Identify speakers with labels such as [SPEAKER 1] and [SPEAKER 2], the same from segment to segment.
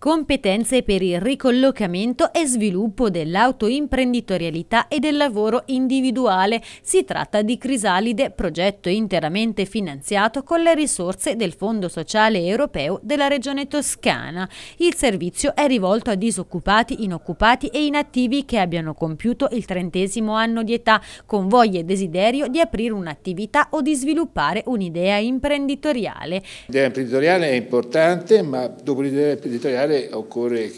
[SPEAKER 1] Competenze per il ricollocamento e sviluppo dell'autoimprenditorialità e del lavoro individuale. Si tratta di Crisalide, progetto interamente finanziato con le risorse del Fondo Sociale Europeo della Regione Toscana. Il servizio è rivolto a disoccupati, inoccupati e inattivi che abbiano compiuto il trentesimo anno di età, con voglia e desiderio di aprire un'attività o di sviluppare un'idea imprenditoriale.
[SPEAKER 2] L'idea imprenditoriale è importante, ma dopo l'idea imprenditoriale fare, occorre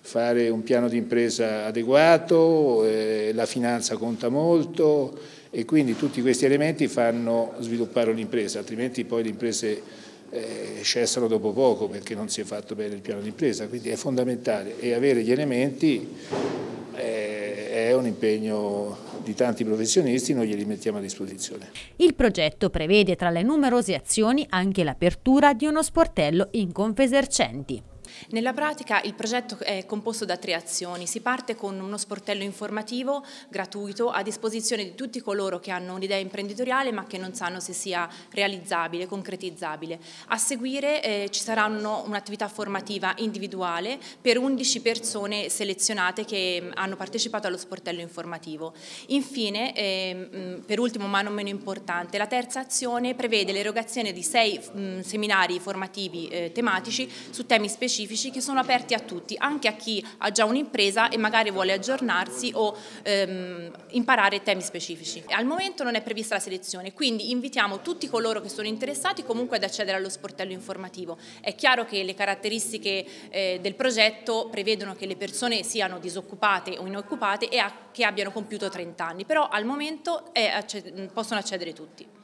[SPEAKER 2] fare un piano di impresa adeguato, eh, la finanza conta molto e quindi tutti questi elementi fanno sviluppare un'impresa, altrimenti poi le imprese eh, cessano dopo poco perché non si è fatto bene il piano di impresa, quindi è fondamentale e avere gli elementi eh, è un impegno di tanti professionisti, noi glieli mettiamo a disposizione.
[SPEAKER 1] Il progetto prevede tra le numerose azioni anche l'apertura di uno sportello in Confesercenti.
[SPEAKER 3] Nella pratica il progetto è composto da tre azioni. Si parte con uno sportello informativo gratuito a disposizione di tutti coloro che hanno un'idea imprenditoriale ma che non sanno se sia realizzabile, concretizzabile. A seguire eh, ci sarà un'attività formativa individuale per 11 persone selezionate che mm, hanno partecipato allo sportello informativo. Infine, eh, per ultimo ma non meno importante, la terza azione prevede l'erogazione di sei mh, mm, seminari formativi eh, tematici su temi specifici specifici che sono aperti a tutti, anche a chi ha già un'impresa e magari vuole aggiornarsi o ehm, imparare temi specifici. Al momento non è prevista la selezione, quindi invitiamo tutti coloro che sono interessati comunque ad accedere allo sportello informativo. È chiaro che le caratteristiche eh, del progetto prevedono che le persone siano disoccupate o inoccupate e a, che abbiano compiuto 30 anni, però al momento è, possono accedere tutti.